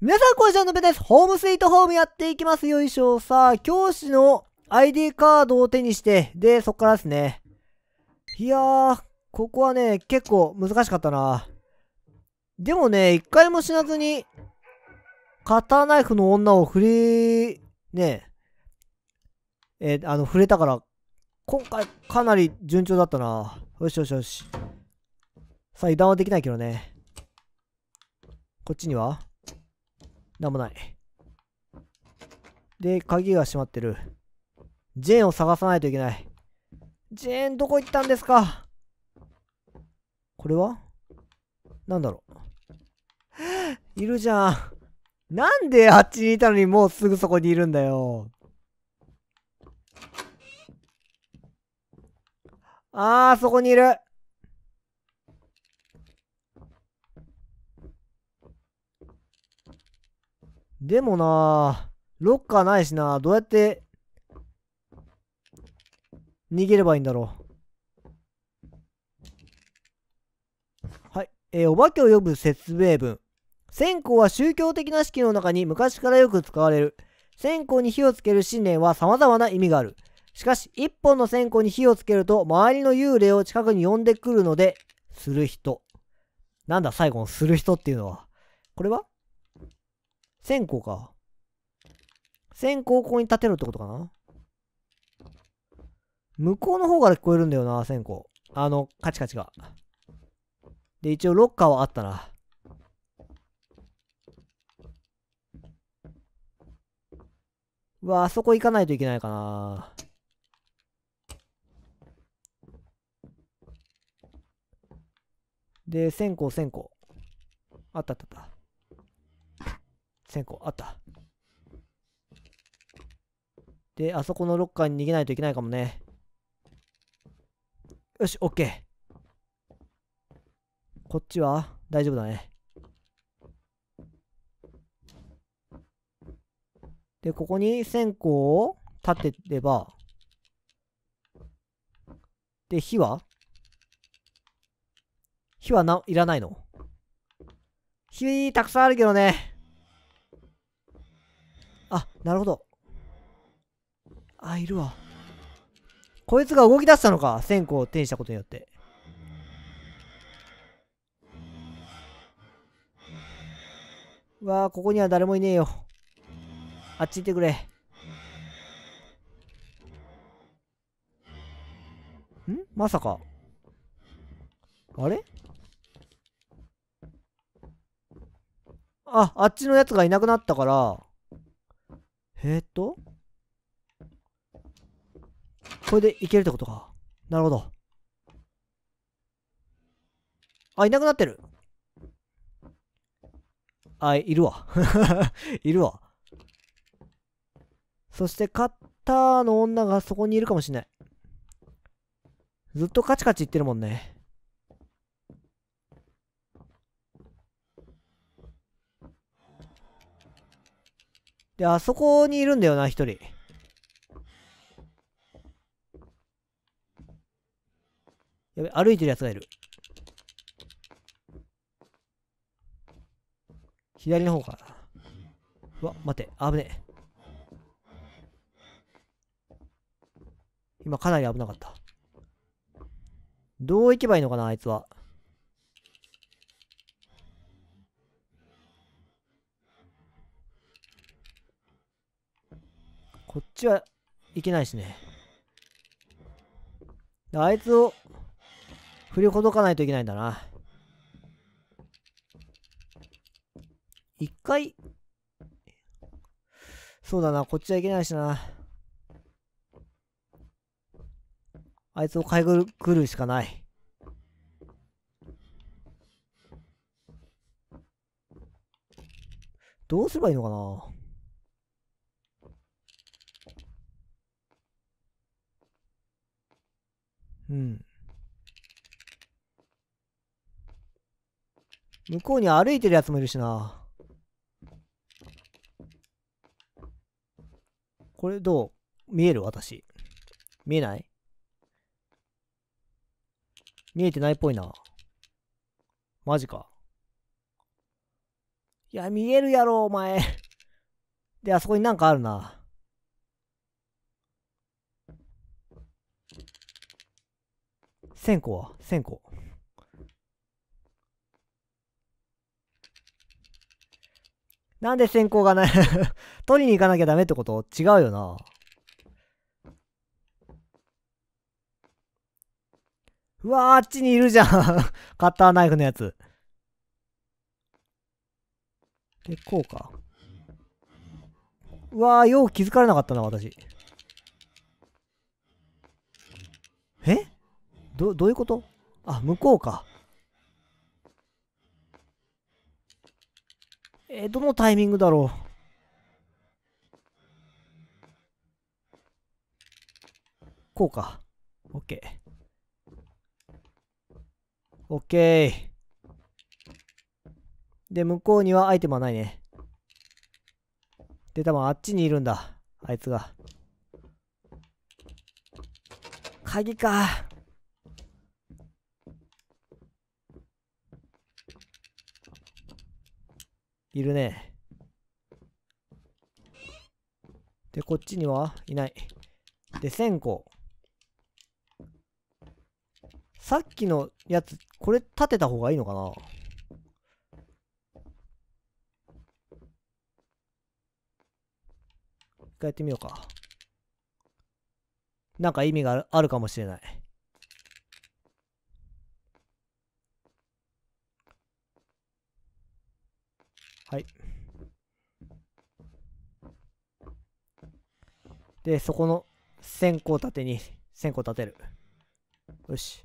皆さん、こんにちは、のべです。ホームスイートホームやっていきますよいしょ。さあ、教師の ID カードを手にして、で、そっからですね。いやー、ここはね、結構難しかったな。でもね、一回も死なずに、カッターナイフの女を振り、ねえ、あの、触れたから、今回かなり順調だったな。よしよしよし。さあ、油断はできないけどね。こっちにはなんもない。で、鍵が閉まってる。ジェーンを探さないといけない。ジェーン、どこ行ったんですかこれはなんだろう。いるじゃん。なんであっちにいたのにもうすぐそこにいるんだよ。あー、そこにいる。でもなロッカーないしなどうやって逃げればいいんだろう。はい。えー、お化けを呼ぶ説明文。線香は宗教的な式の中に昔からよく使われる。線香に火をつける信念は様々な意味がある。しかし、一本の線香に火をつけると、周りの幽霊を近くに呼んでくるので、する人。なんだ、最後のする人っていうのは。これは線香か。線香をここに立てろってことかな向こうの方から聞こえるんだよな、線香。あの、カチカチが。で、一応ロッカーはあったな。うわ、あそこ行かないといけないかな。で、線香、線香。あったあったあった。線香あったであそこのロッカーに逃げないといけないかもねよし OK こっちは大丈夫だねでここに線香を立てればで火は火はないらないの火たくさんあるけどねあ、なるほど。あ、いるわ。こいつが動き出したのか。線香を手にしたことによって。わあ、ここには誰もいねえよ。あっち行ってくれ。んまさか。あれあ、あっちのやつがいなくなったから、えー、っと。これでいけるってことか。なるほど。あ、いなくなってる。あ、いるわ。いるわ。そして、カッターの女がそこにいるかもしんない。ずっとカチカチ言ってるもんね。で、あそこにいるんだよな、一人。やべ、歩いてるやつがいる。左の方かな。うわ、待て、危ねえ。今かなり危なかった。どう行けばいいのかな、あいつは。こっちはいけないしね。あいつを振りほどかないといけないんだな。一回、そうだな、こっちはいけないしな。あいつをかいぐるくるしかない。どうすればいいのかなうん。向こうに歩いてるやつもいるしな。これどう見える私。見えない見えてないっぽいな。マジか。いや、見えるやろ、お前。で、あそこになんかあるな。1000個は1000個。なんで先行がない 取りに行かなきゃダメってこと違うよな。うわあっちにいるじゃん カッターナイフのやつ。結こうか。うわー、よう気づかれなかったな、私。えど、どういうことあ、向こうか。えどのタイミングだろうこうか。OK。OK。で、向こうにはアイテムはないね。で、多分あっちにいるんだ。あいつが。鍵か。いるね。で、こっちにはいない。で、線香。さっきのやつ、これ立てた方がいいのかな一回やってみようか。なんか意味があるかもしれない。はい。で、そこの線香立てに線香立てる。よし。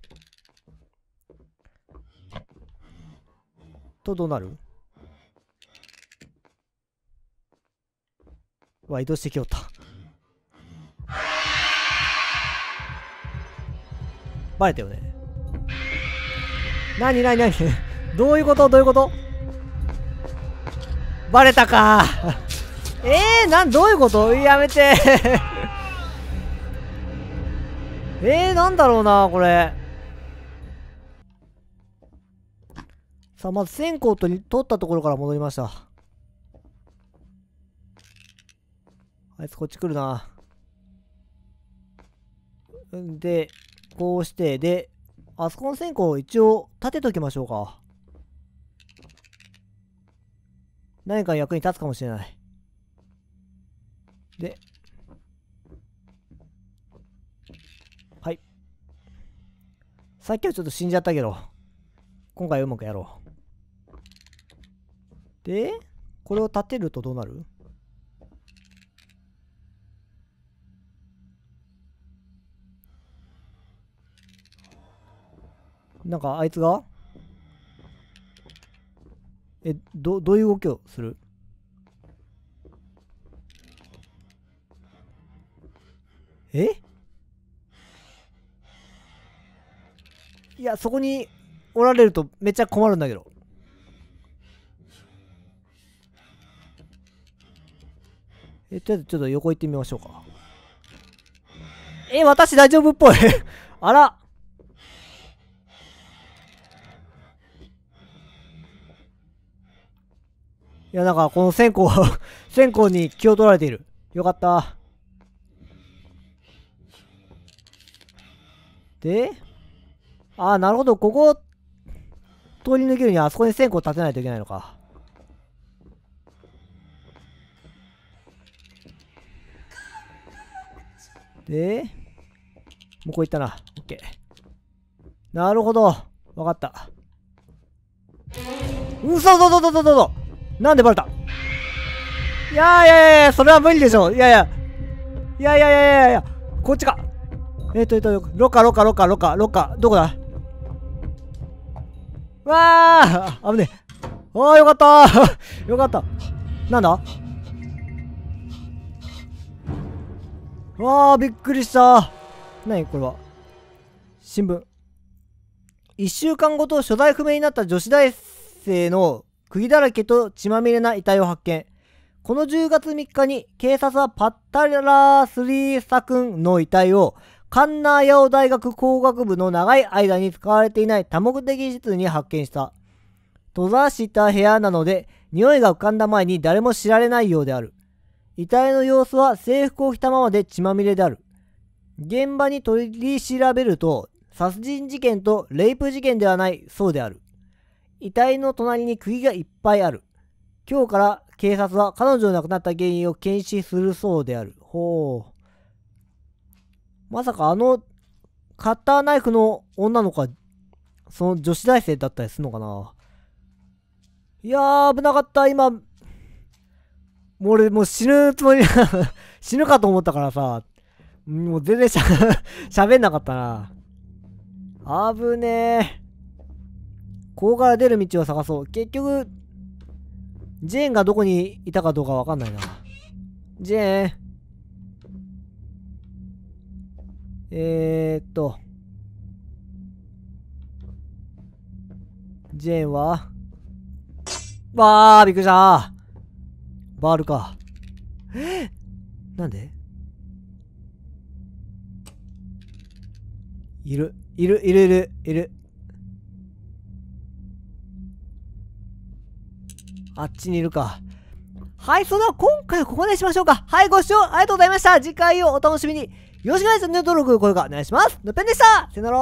と、どうなるわ、移動してきよった。バレたよね。なになになに どういうことどういうことバレたか えー、なんどういうことやめて えー、なんだろうなこれさあまず線香と取ったところから戻りましたあいつこっち来るなでこうしてであそこの線香一応立てときましょうか何か役に立つかもしれない。で、はい。さっきはちょっと死んじゃったけど、今回うまくやろう。で、これを立てるとどうなるなんかあいつがえ、ど、どういう動きをするえいや、そこにおられるとめっちゃ困るんだけど。え、とりあえずちょっと横行ってみましょうか。え、私大丈夫っぽい あらいや、なんか、この線香 線香に気を取られている。よかった。で、ああ、なるほど。ここ、通り抜けるには、あそこに線香立てないといけないのか。で、向こう行ったな。オッケー。なるほど。わかった。うそどどうぞ、どうぞ。なんでバレたいやいやいやそれは無理でしょ。いやいや。いやいやいやいやいや。こっちか。えっ、ー、と、えっ、ー、と、ロカロカロカロカロカ。どこだわあ危ねえ。ああ、よかった よかった。なんだわあ、びっくりした。なにこれは。新聞。1週間ごと所在不明になった女子大生の釘だらけと血まみれな遺体を発見。この10月3日に警察はパッタラースリーサ君の遺体をカンナーヤオ大学工学部の長い間に使われていない多目的室に発見した。閉ざした部屋なので匂いが浮かんだ前に誰も知られないようである。遺体の様子は制服を着たままで血まみれである。現場に取り調べると殺人事件とレイプ事件ではないそうである。遺体の隣に釘がいっぱいある。今日から警察は彼女の亡くなった原因を検視するそうである。ほう。まさかあの、カッターナイフの女の子は、その女子大生だったりするのかないやー、危なかった。今、もう俺もう死ぬつもり 死ぬかと思ったからさ、もう全然しゃ、喋んなかったな。危ねえ。ここから出る道を探そう。結局、ジェーンがどこにいたかどうかわかんないな。ジェーン。えー、っと。ジェーンはわー、びっくりしたバールか。えなんでいる、いる、いる、いる、いる。あっちにいるか。はい、それでは今回はここまでしましょうか。はい、ご視聴ありがとうございました。次回をお楽しみに。よろしくお願いします。チャンネル登録、高評価お願いします。のっぺんでしたさよなら